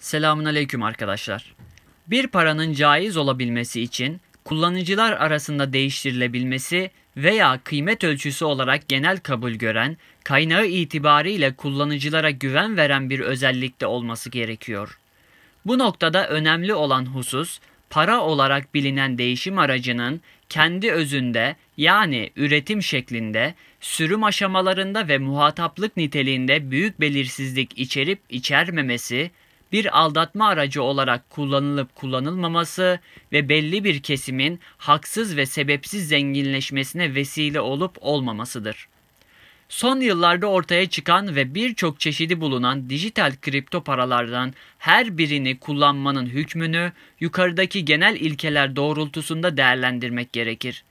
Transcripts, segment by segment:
Selamun aleyküm arkadaşlar. Bir paranın caiz olabilmesi için kullanıcılar arasında değiştirilebilmesi veya kıymet ölçüsü olarak genel kabul gören, kaynağı itibariyle kullanıcılara güven veren bir özellikte olması gerekiyor. Bu noktada önemli olan husus, para olarak bilinen değişim aracının kendi özünde yani üretim şeklinde, sürüm aşamalarında ve muhataplık niteliğinde büyük belirsizlik içerip içermemesi bir aldatma aracı olarak kullanılıp kullanılmaması ve belli bir kesimin haksız ve sebepsiz zenginleşmesine vesile olup olmamasıdır. Son yıllarda ortaya çıkan ve birçok çeşidi bulunan dijital kripto paralardan her birini kullanmanın hükmünü yukarıdaki genel ilkeler doğrultusunda değerlendirmek gerekir.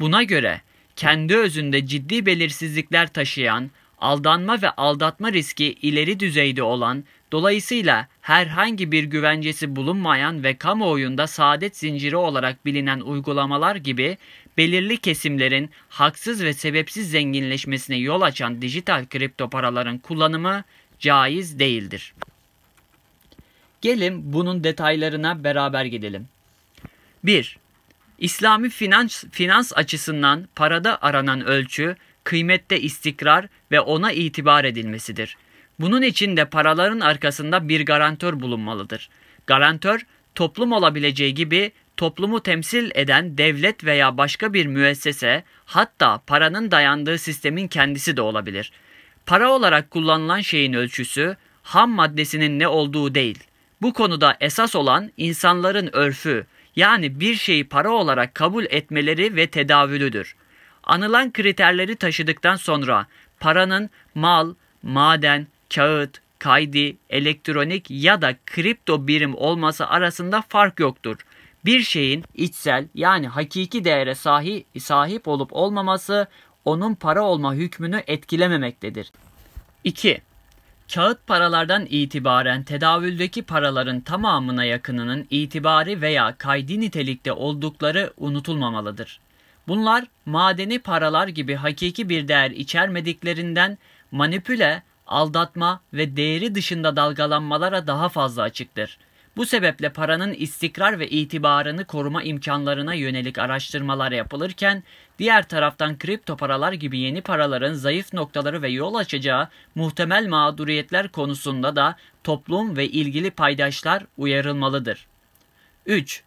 Buna göre kendi özünde ciddi belirsizlikler taşıyan aldanma ve aldatma riski ileri düzeyde olan, dolayısıyla herhangi bir güvencesi bulunmayan ve kamuoyunda saadet zinciri olarak bilinen uygulamalar gibi belirli kesimlerin haksız ve sebepsiz zenginleşmesine yol açan dijital kripto paraların kullanımı caiz değildir. Gelin bunun detaylarına beraber gidelim. 1. İslami finans, finans açısından parada aranan ölçü kıymette istikrar ve ona itibar edilmesidir. Bunun için de paraların arkasında bir garantör bulunmalıdır. Garantör, toplum olabileceği gibi toplumu temsil eden devlet veya başka bir müessese, hatta paranın dayandığı sistemin kendisi de olabilir. Para olarak kullanılan şeyin ölçüsü, ham maddesinin ne olduğu değil. Bu konuda esas olan insanların örfü, yani bir şeyi para olarak kabul etmeleri ve tedavülüdür.'' Anılan kriterleri taşıdıktan sonra paranın mal, maden, kağıt, kaydi, elektronik ya da kripto birim olması arasında fark yoktur. Bir şeyin içsel yani hakiki değere sahi, sahip olup olmaması onun para olma hükmünü etkilememektedir. 2. Kağıt paralardan itibaren tedavüldeki paraların tamamına yakınının itibari veya kaydi nitelikte oldukları unutulmamalıdır. Bunlar madeni paralar gibi hakiki bir değer içermediklerinden manipüle, aldatma ve değeri dışında dalgalanmalara daha fazla açıktır. Bu sebeple paranın istikrar ve itibarını koruma imkanlarına yönelik araştırmalar yapılırken, diğer taraftan kripto paralar gibi yeni paraların zayıf noktaları ve yol açacağı muhtemel mağduriyetler konusunda da toplum ve ilgili paydaşlar uyarılmalıdır. 3.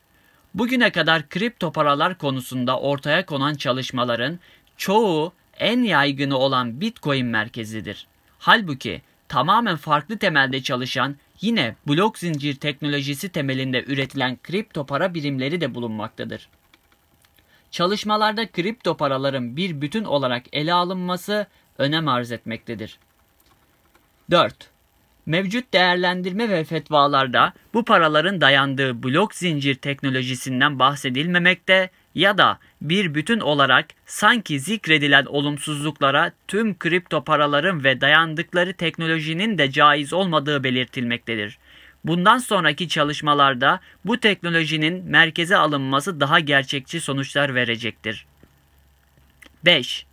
Bugüne kadar kripto paralar konusunda ortaya konan çalışmaların çoğu en yaygını olan Bitcoin merkezidir. Halbuki tamamen farklı temelde çalışan yine blok zincir teknolojisi temelinde üretilen kripto para birimleri de bulunmaktadır. Çalışmalarda kripto paraların bir bütün olarak ele alınması önem arz etmektedir. 4 mevcut değerlendirme ve fetvalarda bu paraların dayandığı blok zincir teknolojisinden bahsedilmemekte ya da bir bütün olarak sanki zikredilen olumsuzluklara tüm kripto paraların ve dayandıkları teknolojinin de caiz olmadığı belirtilmektedir. Bundan sonraki çalışmalarda bu teknolojinin merkeze alınması daha gerçekçi sonuçlar verecektir. 5.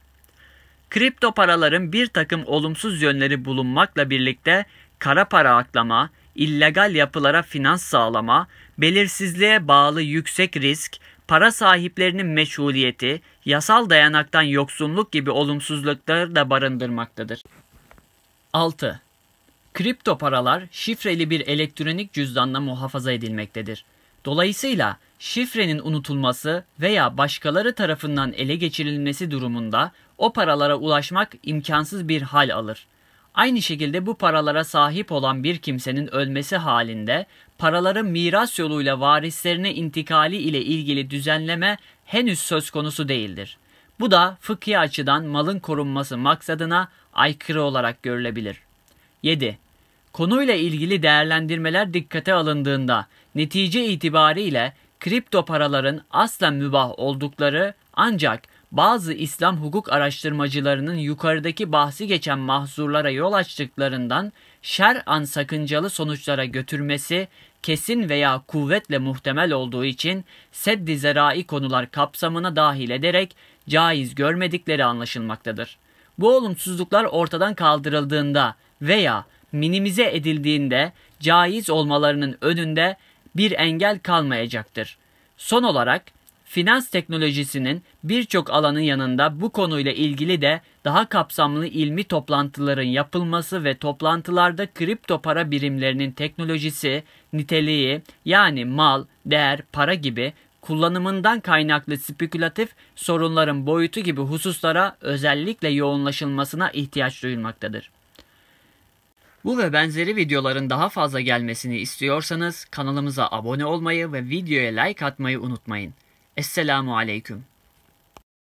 Kripto paraların bir takım olumsuz yönleri bulunmakla birlikte kara para aklama, illegal yapılara finans sağlama, belirsizliğe bağlı yüksek risk, para sahiplerinin meşguliyeti, yasal dayanaktan yoksunluk gibi olumsuzlukları da barındırmaktadır. 6. Kripto paralar şifreli bir elektronik cüzdanla muhafaza edilmektedir. Dolayısıyla şifrenin unutulması veya başkaları tarafından ele geçirilmesi durumunda o paralara ulaşmak imkansız bir hal alır. Aynı şekilde bu paralara sahip olan bir kimsenin ölmesi halinde paraların miras yoluyla varislerine intikali ile ilgili düzenleme henüz söz konusu değildir. Bu da fıkhi açıdan malın korunması maksadına aykırı olarak görülebilir. 7. Konuyla ilgili değerlendirmeler dikkate alındığında netice itibariyle kripto paraların aslen mübah oldukları ancak bazı İslam hukuk araştırmacılarının yukarıdaki bahsi geçen mahzurlara yol açtıklarından şer'an sakıncalı sonuçlara götürmesi kesin veya kuvvetle muhtemel olduğu için seddi zerai konular kapsamına dahil ederek caiz görmedikleri anlaşılmaktadır. Bu olumsuzluklar ortadan kaldırıldığında veya minimize edildiğinde caiz olmalarının önünde bir engel kalmayacaktır. Son olarak finans teknolojisinin birçok alanı yanında bu konuyla ilgili de daha kapsamlı ilmi toplantıların yapılması ve toplantılarda kripto para birimlerinin teknolojisi, niteliği yani mal, değer, para gibi kullanımından kaynaklı spekülatif sorunların boyutu gibi hususlara özellikle yoğunlaşılmasına ihtiyaç duyulmaktadır. Bu ve benzeri videoların daha fazla gelmesini istiyorsanız kanalımıza abone olmayı ve videoya like atmayı unutmayın. Esselamu Aleyküm.